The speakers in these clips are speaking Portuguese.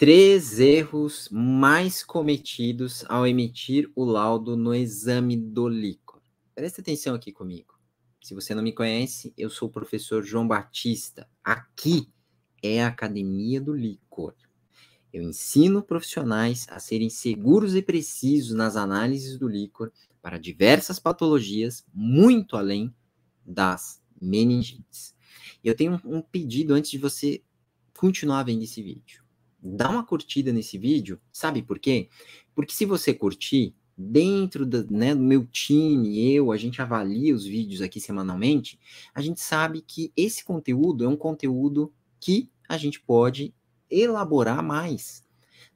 três erros mais cometidos ao emitir o laudo no exame do líquor. Presta atenção aqui comigo. Se você não me conhece, eu sou o professor João Batista. Aqui é a Academia do licor. Eu ensino profissionais a serem seguros e precisos nas análises do líquor para diversas patologias, muito além das meningites. Eu tenho um pedido antes de você continuar vendo esse vídeo dá uma curtida nesse vídeo, sabe por quê? Porque se você curtir, dentro do, né, do meu time, eu, a gente avalia os vídeos aqui semanalmente, a gente sabe que esse conteúdo é um conteúdo que a gente pode elaborar mais,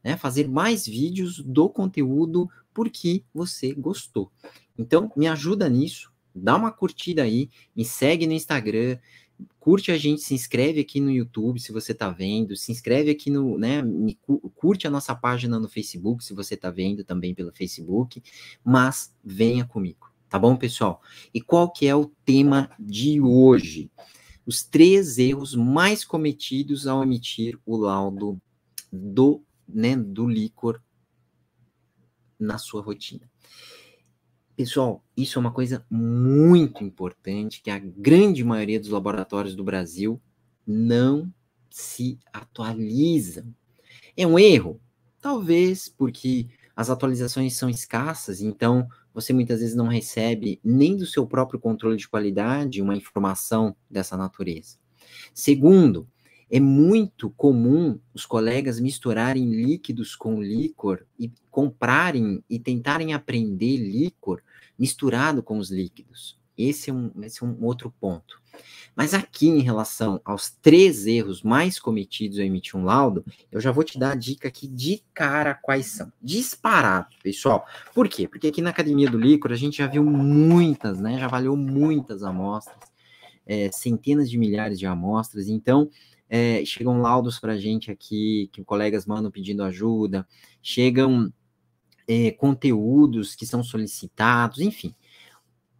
né, fazer mais vídeos do conteúdo porque você gostou. Então, me ajuda nisso, dá uma curtida aí, me segue no Instagram, curte a gente, se inscreve aqui no YouTube se você está vendo, se inscreve aqui no, né, curte a nossa página no Facebook se você está vendo também pelo Facebook, mas venha comigo, tá bom, pessoal? E qual que é o tema de hoje? Os três erros mais cometidos ao emitir o laudo do, né, do licor na sua rotina. Pessoal, isso é uma coisa muito importante que a grande maioria dos laboratórios do Brasil não se atualizam. É um erro? Talvez porque as atualizações são escassas, então você muitas vezes não recebe nem do seu próprio controle de qualidade uma informação dessa natureza. Segundo, é muito comum os colegas misturarem líquidos com líquor e comprarem e tentarem aprender líquor misturado com os líquidos. Esse é um, esse é um outro ponto. Mas aqui, em relação aos três erros mais cometidos ao emitir um laudo, eu já vou te dar a dica aqui de cara quais são. Disparado, pessoal. Por quê? Porque aqui na Academia do Líquor a gente já viu muitas, né? Já avaliou muitas amostras, é, centenas de milhares de amostras. Então, é, chegam laudos para a gente aqui, que colegas mandam pedindo ajuda, chegam é, conteúdos que são solicitados, enfim.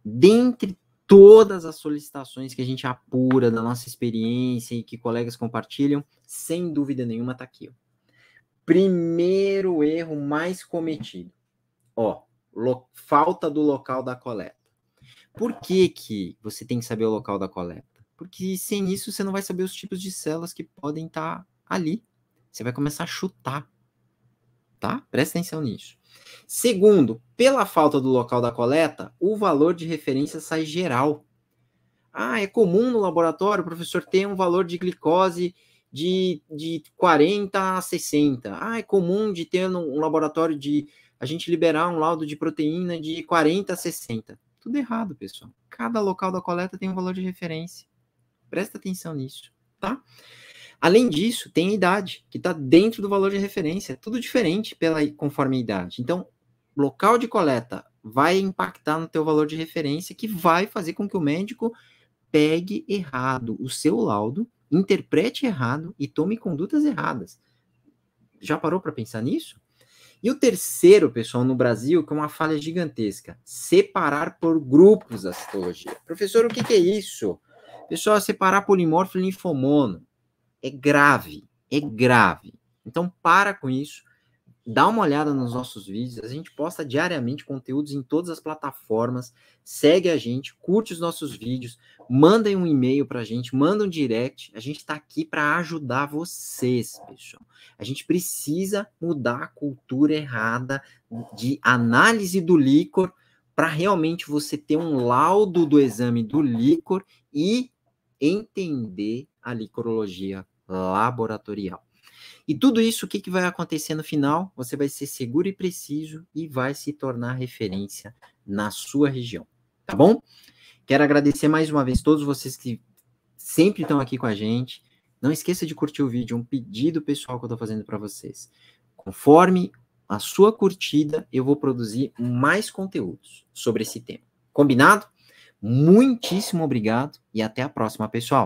Dentre todas as solicitações que a gente apura da nossa experiência e que colegas compartilham, sem dúvida nenhuma está aqui. Ó. Primeiro erro mais cometido, ó, falta do local da coleta. Por que, que você tem que saber o local da coleta? porque sem isso você não vai saber os tipos de células que podem estar tá ali. Você vai começar a chutar, tá? Presta atenção nisso. Segundo, pela falta do local da coleta, o valor de referência sai geral. Ah, é comum no laboratório o professor ter um valor de glicose de, de 40 a 60. Ah, é comum de ter um laboratório de a gente liberar um laudo de proteína de 40 a 60. Tudo errado, pessoal. Cada local da coleta tem um valor de referência. Presta atenção nisso, tá? Além disso, tem a idade, que está dentro do valor de referência, é tudo diferente pela conforme a idade. Então, local de coleta vai impactar no teu valor de referência, que vai fazer com que o médico pegue errado o seu laudo, interprete errado e tome condutas erradas. Já parou para pensar nisso? E o terceiro, pessoal, no Brasil, que é uma falha gigantesca, separar por grupos a citologia. Professor, o que, que é isso? Pessoal, separar polimorfo e linfomono é grave, é grave. Então, para com isso, dá uma olhada nos nossos vídeos, a gente posta diariamente conteúdos em todas as plataformas, segue a gente, curte os nossos vídeos, mandem um e-mail para a gente, manda um direct, a gente está aqui para ajudar vocês, pessoal. A gente precisa mudar a cultura errada de análise do líquor para realmente você ter um laudo do exame do líquor e entender a licrologia laboratorial. E tudo isso, o que, que vai acontecer no final? Você vai ser seguro e preciso e vai se tornar referência na sua região, tá bom? Quero agradecer mais uma vez todos vocês que sempre estão aqui com a gente. Não esqueça de curtir o vídeo, é um pedido pessoal que eu estou fazendo para vocês. Conforme a sua curtida, eu vou produzir mais conteúdos sobre esse tema. Combinado? Muitíssimo obrigado e até a próxima, pessoal.